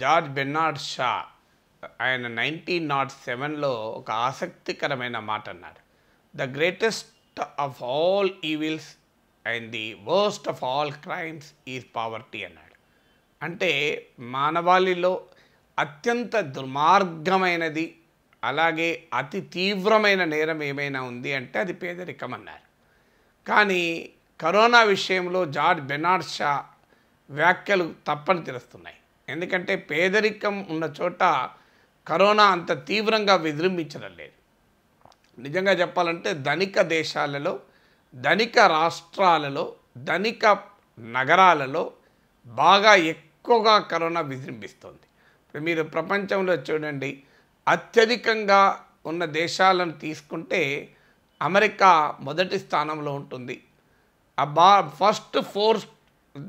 George బెన్నార్డ్ Shah ఆయన nineteen nought సెవెన్లో ఒక ఆసక్తికరమైన మాట అన్నారు the greatest of all evils and the worst of all crimes is poverty అన్నాడు అంటే మానవాళిలో అత్యంత దుర్మార్గమైనది అలాగే అతి తీవ్రమైన నేరం ఏమైనా ఉంది అంటే అది పేదరికం అన్నారు కానీ కరోనా విషయంలో జార్జ్ బెనార్షా షా వ్యాఖ్యలు తప్పని తెలుస్తున్నాయి ఎందుకంటే పేదరికం ఉన్న చోట కరోనా అంత తీవ్రంగా విజృంభించడం లేదు నిజంగా చెప్పాలంటే ధనిక దేశాలలో ధనిక రాష్ట్రాలలో ధనిక నగరాలలో బాగా ఎక్కువగా కరోనా విజృంభిస్తుంది ఇప్పుడు మీరు ప్రపంచంలో చూడండి అత్యధికంగా ఉన్న దేశాలను తీసుకుంటే అమెరికా మొదటి స్థానంలో ఉంటుంది బా ఫస్ట్ ఫోర్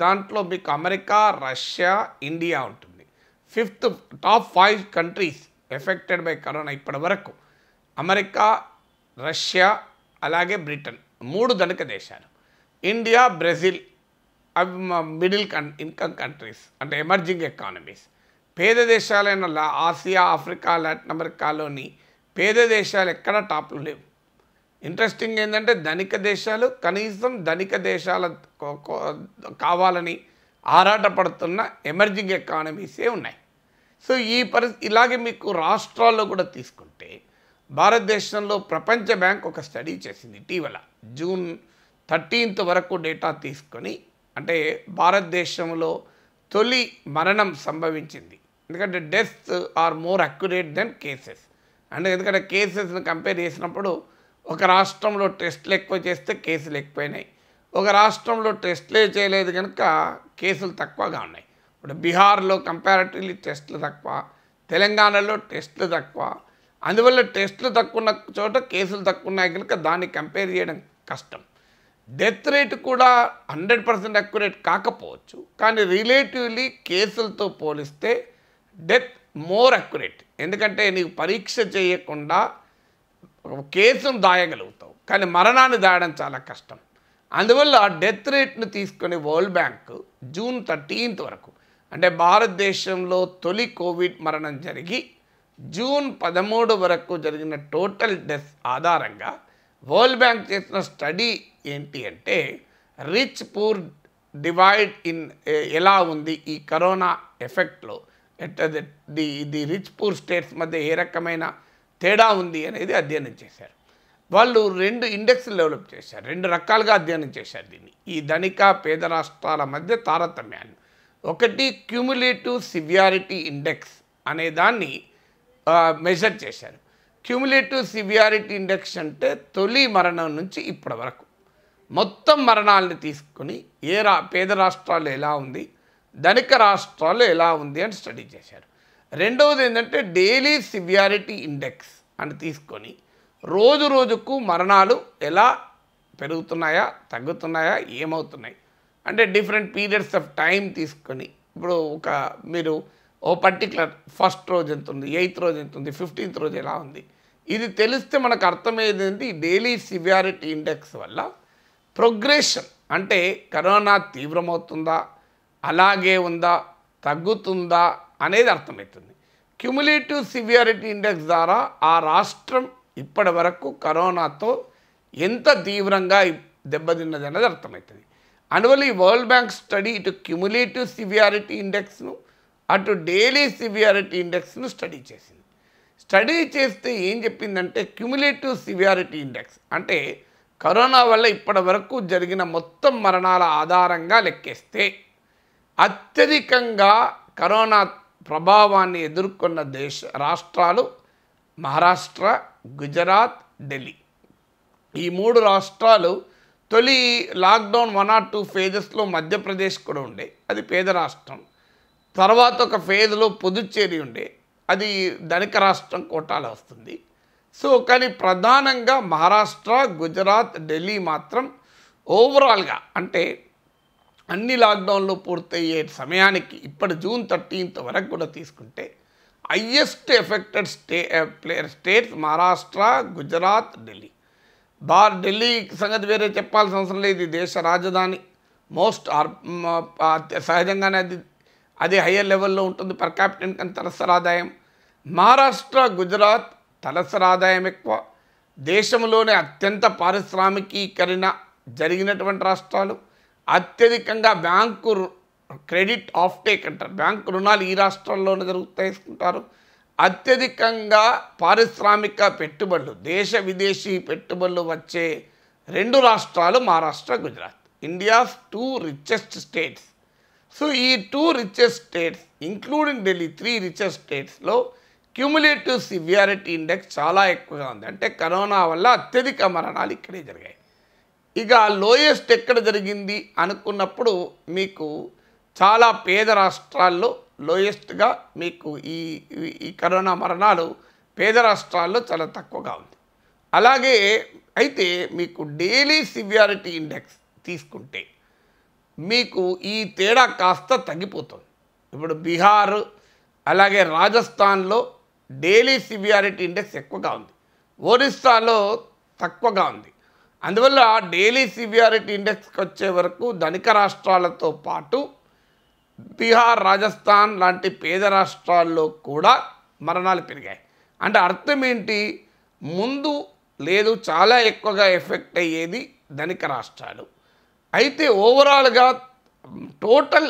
దాంట్లో మీకు అమెరికా రష్యా ఇండియా ఉంటుంది fifth top five countries affected by corona ఇప్పటి వరకు అమెరికా రష్యా అలాగే బ్రిటన్ మూడు ధనిక దేశాలు ఇండియా బ్రెజిల్ అవి మిడిల్ కన్ ఇన్కమ్ కంట్రీస్ అంటే ఎమర్జింగ్ ఎకానమీస్ పేద దేశాలైన ఆసియా ఆఫ్రికా లాటిన్ అమెరికాలోని పేద దేశాలు ఎక్కడ టాప్లు లేవు ఇంట్రెస్టింగ్ ఏంటంటే ధనిక దేశాలు కనీసం ధనిక దేశాల కావాలని ఆరాటపడుతున్న ఎమర్జింగ్ ఎకానమీసే ఉన్నాయి సో ఈ పరిస్థితి ఇలాగే మీకు రాష్ట్రాల్లో కూడా తీసుకుంటే భారతదేశంలో ప్రపంచ బ్యాంక్ ఒక స్టడీ చేసింది ఇటీవల జూన్ థర్టీన్త్ వరకు డేటా తీసుకొని అంటే భారతదేశంలో తొలి మరణం సంభవించింది ఎందుకంటే deaths are more accurate than cases అంటే ఎందుకంటే కేసెస్ని కంపేర్ చేసినప్పుడు ఒక రాష్ట్రంలో టెస్టులు ఎక్కువ చేస్తే కేసులు ఎక్కువైనాయి ఒక రాష్ట్రంలో టెస్టులే చేయలేదు కనుక కేసులు తక్కువగా ఉన్నాయి ఇప్పుడు బీహార్లో కంపారిటివ్లీ టెస్టులు తక్కువ తెలంగాణలో టెస్టులు తక్కువ అందువల్ల టెస్టులు తక్కువ ఉన్న చోట కేసులు తక్కువ ఉన్నాయి కనుక దాన్ని కంపేర్ చేయడం కష్టం డెత్ రేట్ కూడా హండ్రెడ్ పర్సెంట్ అక్యురేట్ కాకపోవచ్చు కానీ రిలేటివ్లీ కేసులతో పోలిస్తే డెత్ మోర్ అక్యురేట్ ఎందుకంటే నీకు పరీక్ష చేయకుండా కేసును దాయగలుగుతావు కానీ మరణాన్ని దాయడం చాలా కష్టం అందువల్ల డెత్ రేట్ను తీసుకునే వరల్డ్ బ్యాంక్ జూన్ థర్టీన్త్ వరకు అంటే భారతదేశంలో తొలి కోవిడ్ మరణం జరిగి జూన్ పదమూడు వరకు జరిగిన టోటల్ డెత్ ఆధారంగా వరల్డ్ బ్యాంక్ చేసిన స్టడీ ఏంటి అంటే రిచ్ పూర్ డివైడ్ ఇన్ ఎలా ఉంది ఈ కరోనా ఎఫెక్ట్లో at the the rich poor states మధ్య ఏ రకమైన తేడా ఉంది అనేది అధ్యయనం చేశారు వాళ్ళు రెండు ఇండెక్స్లు డెవలప్ చేశారు రెండు రకాలుగా అధ్యయనం చేశారు దీన్ని ఈ ధనిక పేద రాష్ట్రాల మధ్య తారతమ్యాన్ని ఒకటి క్యూములేటివ్ సివియారిటీ ఇండెక్స్ అనే దాన్ని మెజర్ చేశారు క్యూములేటివ్ సివియారిటీ ఇండెక్స్ అంటే తొలి మరణం నుంచి ఇప్పటి వరకు మొత్తం మరణాలని తీసుకుని ఏ రా పేద రాష్ట్రాలు ఎలా ఉంది ధనిక రాష్ట్రాలు ఎలా ఉంది అని స్టడీ చేశారు రెండవది ఏంటంటే డైలీ సివియారిటీ ఇండెక్స్ అని తీసుకొని రోజు రోజుకు మరణాలు ఎలా పెరుగుతున్నాయా తగ్గుతున్నాయా ఏమవుతున్నాయి అంటే డిఫరెంట్ పీరియడ్స్ ఆఫ్ టైం తీసుకొని ఇప్పుడు ఒక మీరు ఓ పర్టికులర్ ఫస్ట్ రోజు ఎంత ఉంది ఎయిత్ రోజు ఎంత ఉంది ఫిఫ్టీన్త్ రోజు ఎలా ఉంది ఇది తెలిస్తే మనకు అర్థమయ్యేది డైలీ సివియారిటీ ఇండెక్స్ వల్ల ప్రోగ్రెషన్ అంటే కరోనా తీవ్రమవుతుందా అలాగే ఉందా తగ్గుతుందా అనేది అర్థమవుతుంది క్యుములేటివ్ సివియారిటీ ఇండెక్స్ ద్వారా ఆ రాష్ట్రం ఇప్పటి వరకు కరోనాతో ఎంత తీవ్రంగా దెబ్బతిన్నది అనేది అర్థమవుతుంది అనువల్ ఈ వరల్డ్ బ్యాంక్ స్టడీ ఇటు క్యుములేటివ్ సివియారిటీ ఇండెక్స్ను అటు డైలీ సివియారిటీ ఇండెక్స్ను స్టడీ చేసింది స్టడీ చేస్తే ఏం చెప్పిందంటే క్యుములేటివ్ సివియారిటీ ఇండెక్స్ అంటే కరోనా వల్ల ఇప్పటి వరకు జరిగిన మొత్తం మరణాల ఆధారంగా లెక్కేస్తే అత్యధికంగా కరోనా ప్రభావాన్ని ఎదుర్కొన్న దేశ రాష్ట్రాలు మహారాష్ట్ర గుజరాత్ ఢిల్లీ ఈ మూడు రాష్ట్రాలు తొలి లాక్డౌన్ వన్ ఆర్ టూ ఫేజెస్లో మధ్యప్రదేశ్ కూడా ఉండే అది పేద రాష్ట్రం తర్వాత ఒక ఫేజ్లో పుదుచ్చేరి ఉండే అది ధనిక రాష్ట్రం కోటాలో వస్తుంది సో కానీ ప్రధానంగా మహారాష్ట్ర గుజరాత్ ఢిల్లీ మాత్రం ఓవరాల్గా అంటే అన్ని లాక్డౌన్లు పూర్తయ్యే సమయానికి ఇప్పటి జూన్ థర్టీన్త్ వరకు కూడా తీసుకుంటే highest affected stay player states Maharashtra Gujarat Delhi దా ఢిల్లీ సంగతి వేరే చెప్పాల్సిన అవసరం లేదు ఇది దేశ రాజధాని మోస్ట్ సహజంగానే అది అది హయ్యర్ లెవెల్లో ఉంటుంది పర్ క్యాపిటల్ కానీ తలసర ఆదాయం మహారాష్ట్ర గుజరాత్ తలసరి ఆదాయం ఎక్కువ దేశంలోనే అత్యంత పారిశ్రామికీకరణ జరిగినటువంటి రాష్ట్రాలు అత్యధికంగా బ్యాంకు క్రెడిట్ ఆఫ్ టేక్ అంటారు బ్యాంకు రుణాలు ఈ రాష్ట్రంలోనే జరుగుతాయిసుకుంటారు అత్యధికంగా పారిశ్రామిక పెట్టుబడులు దేశ విదేశీ పెట్టుబడులు వచ్చే రెండు రాష్ట్రాలు Maharashtra Gujarat India's two richest states so ఈ two richest states including Delhi three richest స్టేట్స్లో క్యూములేటివ్ సివియారిటీ ఇండెక్స్ చాలా ఎక్కువగా ఉంది అంటే కరోనా వల్ల అత్యధిక మరణాలు ఇక్కడే జరిగాయి ఇక లోయెస్ట్ ఎక్కడ జరిగింది అనుకున్నప్పుడు మీకు చాలా పేద రాష్ట్రాల్లో లోయెస్ట్గా మీకు ఈ ఈ కరోనా మరణాలు పేద రాష్ట్రాల్లో చాలా తక్కువగా ఉంది అలాగే అయితే మీకు డైలీ సివియారిటీ ఇండెక్స్ తీసుకుంటే మీకు ఈ తేడా కాస్త తగ్గిపోతుంది ఇప్పుడు బీహార్ అలాగే రాజస్థాన్లో డైలీ సివియారిటీ ఇండెక్స్ ఎక్కువగా ఉంది ఒరిస్సాలో తక్కువగా ఉంది అందువల్ల డైలీ సివియారిటీ ఇండెక్స్కి వచ్చే వరకు ధనిక రాష్ట్రాలతో పాటు బీహార్ రాజస్థాన్ లాంటి పేద రాష్ట్రాల్లో కూడా మరణాలు పెరిగాయి అంటే అర్థం ఏంటి ముందు లేదు చాలా ఎక్కువగా ఎఫెక్ట్ అయ్యేది ధనిక రాష్ట్రాలు అయితే ఓవరాల్గా టోటల్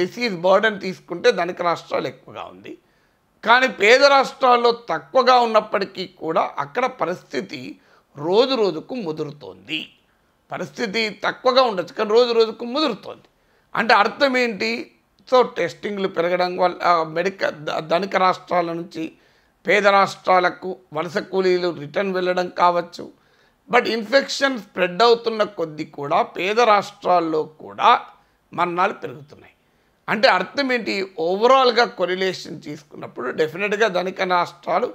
డిసీజ్ బర్డన్ తీసుకుంటే ధనిక రాష్ట్రాలు ఎక్కువగా ఉంది కానీ పేద రాష్ట్రాల్లో తక్కువగా ఉన్నప్పటికీ కూడా అక్కడ పరిస్థితి రోజు రోజుకు ముదురుతోంది పరిస్థితి తక్కువగా ఉండొచ్చు కానీ రోజు రోజుకు ముదురుతోంది అంటే అర్థం ఏంటి సో టెస్టింగ్లు పెరగడం వల్ల మెడిక ధనిక రాష్ట్రాల నుంచి పేద రాష్ట్రాలకు వలస కూలీలు రిటర్న్ వెళ్ళడం కావచ్చు బట్ ఇన్ఫెక్షన్ స్ప్రెడ్ అవుతున్న కొద్దీ కూడా పేద రాష్ట్రాల్లో కూడా మరణాలు పెరుగుతున్నాయి అంటే అర్థం ఏంటి ఓవరాల్గా కొరిలేషన్ తీసుకున్నప్పుడు డెఫినెట్గా ధనిక రాష్ట్రాలు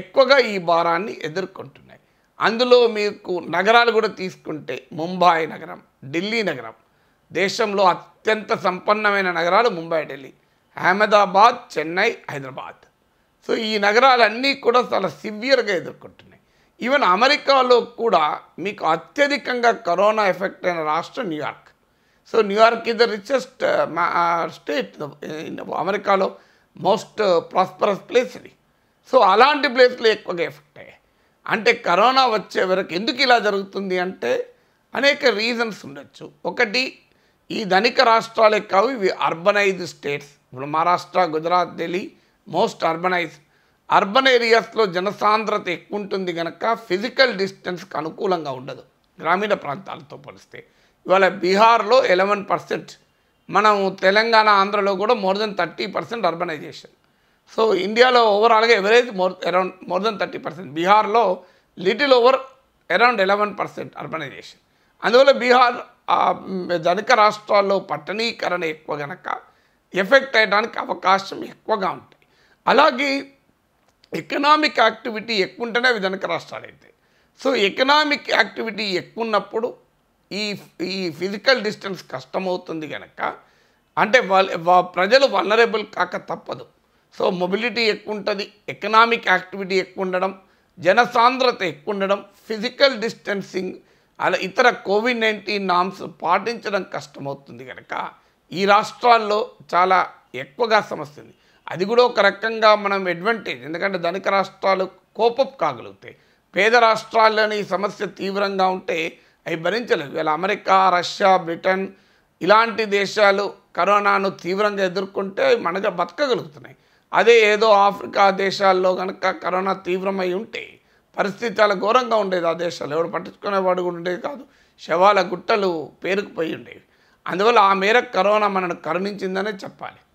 ఎక్కువగా ఈ భారాన్ని ఎదుర్కొంటున్నాయి అందులో మీకు నగరాలు కూడా తీసుకుంటే ముంబాయి నగరం ఢిల్లీ నగరం దేశంలో అత్యంత సంపన్నమైన నగరాలు ముంబై ఢిల్లీ అహ్మదాబాద్ చెన్నై హైదరాబాద్ సో ఈ నగరాలన్నీ కూడా చాలా సివియర్గా ఎదుర్కొంటున్నాయి ఈవెన్ అమెరికాలో కూడా మీకు అత్యధికంగా కరోనా ఎఫెక్ట్ అయిన రాష్ట్రం New York so New York is the richest state uh, అమెరికాలో మోస్ట్ ప్రాస్పరస్ ప్లేస్ ఇది సో అలాంటి ప్లేస్లో ఎక్కువగా ఎఫెక్ట్ అయ్యాయి అంటే కరోనా వచ్చే వరకు ఎందుకు ఇలా జరుగుతుంది అంటే అనేక రీజన్స్ ఉండొచ్చు ఒకటి ఈ ధనిక రాష్ట్రాలే కావు ఇవి అర్బనైజ్ స్టేట్స్ ఇప్పుడు Maharashtra Gujarat Delhi most urbanise urban ఏరియాస్లో జనసాంద్రత ఎక్కువ ఉంటుంది కనుక ఫిజికల్ డిస్టెన్స్కి అనుకూలంగా ఉండదు గ్రామీణ ప్రాంతాలతో పోలిస్తే ఇవాళ బీహార్లో ఎలెవెన్ పర్సెంట్ మనం తెలంగాణ ఆంధ్రలో కూడా more than thirty percent urbanisation so ఇండియాలో ఓవరాల్గా average more around more than thirty percent బీహార్లో little over around eleven percent urbanisation అందువల్ల బీహార్ ధనిక రాష్ట్రాల్లో పట్టణీకరణ ఎక్కువ గనక ఎఫెక్ట్ అయ్యడానికి అవకాశం ఎక్కువగా ఉంటాయి అలాగే ఎకనామిక్ యాక్టివిటీ ఎక్కువ ఉంటేనే అవి ధనిక రాష్ట్రాలు అయితే సో ఎకనామిక్ యాక్టివిటీ ఎక్కువ ఉన్నప్పుడు ఈ ఈ ఫిజికల్ డిస్టెన్స్ కష్టమవుతుంది కనుక అంటే వాళ్ళ ప్రజలు వల్నరబుల్ కాక తప్పదు సో మొబిలిటీ ఎక్కువ ఉంటుంది ఎకనామిక్ యాక్టివిటీ ఎక్కువ ఉండడం జనసాంద్రత ఎక్కువ ఉండడం ఫిజికల్ డిస్టెన్సింగ్ అలా ఇతర కోవిడ్ నైన్టీన్ నామ్స్ పాటించడం కష్టమవుతుంది కనుక ఈ రాష్ట్రాల్లో చాలా ఎక్కువగా సమస్య ఉంది అది కూడా ఒక రకంగా మనం అడ్వాంటేజ్ ఎందుకంటే ధనిక రాష్ట్రాలు కోపం కాగలుగుతాయి పేద రాష్ట్రాల్లోని ఈ సమస్య తీవ్రంగా ఉంటే అవి భరించలేదు వీళ్ళ అమెరికా రష్యా బ్రిటన్ ఇలాంటి దేశాలు కరోనాను తీవ్రంగా ఎదుర్కొంటే మనగా బతకగలుగుతున్నాయి అదే ఏదో ఆఫ్రికా దేశాల్లో కనుక కరోనా తీవ్రమై ఉంటే పరిస్థితి చాలా ఘోరంగా ఉండేది ఆ దేశాలు ఎవడు పట్టించుకునేవాడు కూడా ఉండేది కాదు శవాల గుట్టలు పేరుకుపోయి ఉండేవి అందువల్ల ఆ మేరకు కరోనా మనను కరుణించిందనే చెప్పాలి